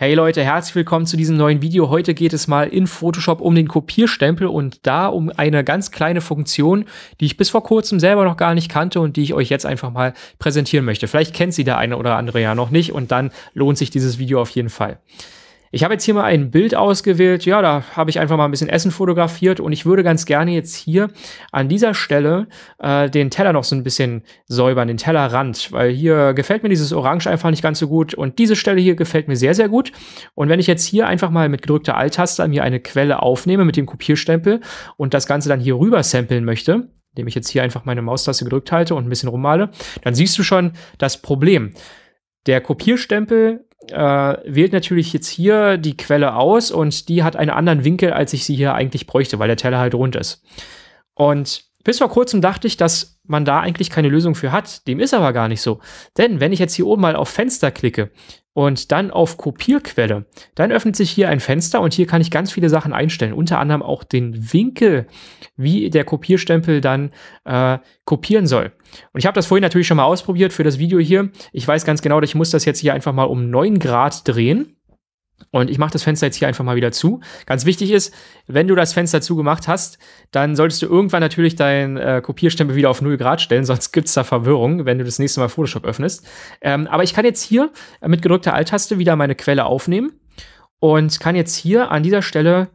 Hey Leute, herzlich willkommen zu diesem neuen Video. Heute geht es mal in Photoshop um den Kopierstempel und da um eine ganz kleine Funktion, die ich bis vor kurzem selber noch gar nicht kannte und die ich euch jetzt einfach mal präsentieren möchte. Vielleicht kennt sie der eine oder andere ja noch nicht und dann lohnt sich dieses Video auf jeden Fall. Ich habe jetzt hier mal ein Bild ausgewählt. Ja, da habe ich einfach mal ein bisschen Essen fotografiert und ich würde ganz gerne jetzt hier an dieser Stelle äh, den Teller noch so ein bisschen säubern, den Tellerrand, weil hier gefällt mir dieses Orange einfach nicht ganz so gut und diese Stelle hier gefällt mir sehr, sehr gut. Und wenn ich jetzt hier einfach mal mit gedrückter Alt-Taste mir eine Quelle aufnehme mit dem Kopierstempel und das Ganze dann hier rüber samplen möchte, indem ich jetzt hier einfach meine Maustaste gedrückt halte und ein bisschen rummale, dann siehst du schon das Problem. Der Kopierstempel äh, wählt natürlich jetzt hier die Quelle aus und die hat einen anderen Winkel, als ich sie hier eigentlich bräuchte, weil der Teller halt rund ist. Und bis vor kurzem dachte ich, dass man da eigentlich keine Lösung für hat. Dem ist aber gar nicht so. Denn wenn ich jetzt hier oben mal auf Fenster klicke und dann auf Kopierquelle, dann öffnet sich hier ein Fenster und hier kann ich ganz viele Sachen einstellen. Unter anderem auch den Winkel, wie der Kopierstempel dann äh, kopieren soll. Und ich habe das vorhin natürlich schon mal ausprobiert für das Video hier. Ich weiß ganz genau, ich muss das jetzt hier einfach mal um 9 Grad drehen. Und ich mache das Fenster jetzt hier einfach mal wieder zu. Ganz wichtig ist, wenn du das Fenster zugemacht hast, dann solltest du irgendwann natürlich deinen äh, Kopierstempel wieder auf 0 Grad stellen, sonst gibt es da Verwirrung, wenn du das nächste Mal Photoshop öffnest. Ähm, aber ich kann jetzt hier mit gedrückter Alt-Taste wieder meine Quelle aufnehmen und kann jetzt hier an dieser Stelle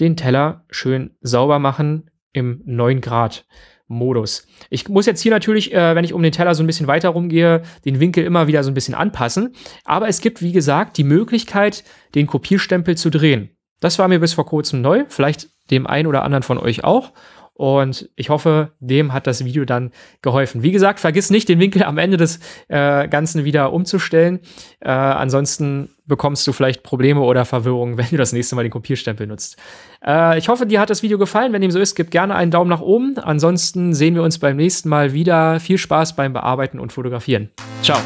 den Teller schön sauber machen, im 9 Grad Modus. Ich muss jetzt hier natürlich, äh, wenn ich um den Teller so ein bisschen weiter rumgehe, den Winkel immer wieder so ein bisschen anpassen. Aber es gibt, wie gesagt, die Möglichkeit, den Kopierstempel zu drehen. Das war mir bis vor kurzem neu, vielleicht dem einen oder anderen von euch auch. Und ich hoffe, dem hat das Video dann geholfen. Wie gesagt, vergiss nicht, den Winkel am Ende des äh, Ganzen wieder umzustellen. Äh, ansonsten bekommst du vielleicht Probleme oder Verwirrungen, wenn du das nächste Mal den Kopierstempel nutzt. Äh, ich hoffe, dir hat das Video gefallen. Wenn dem so ist, gib gerne einen Daumen nach oben. Ansonsten sehen wir uns beim nächsten Mal wieder. Viel Spaß beim Bearbeiten und Fotografieren. Ciao.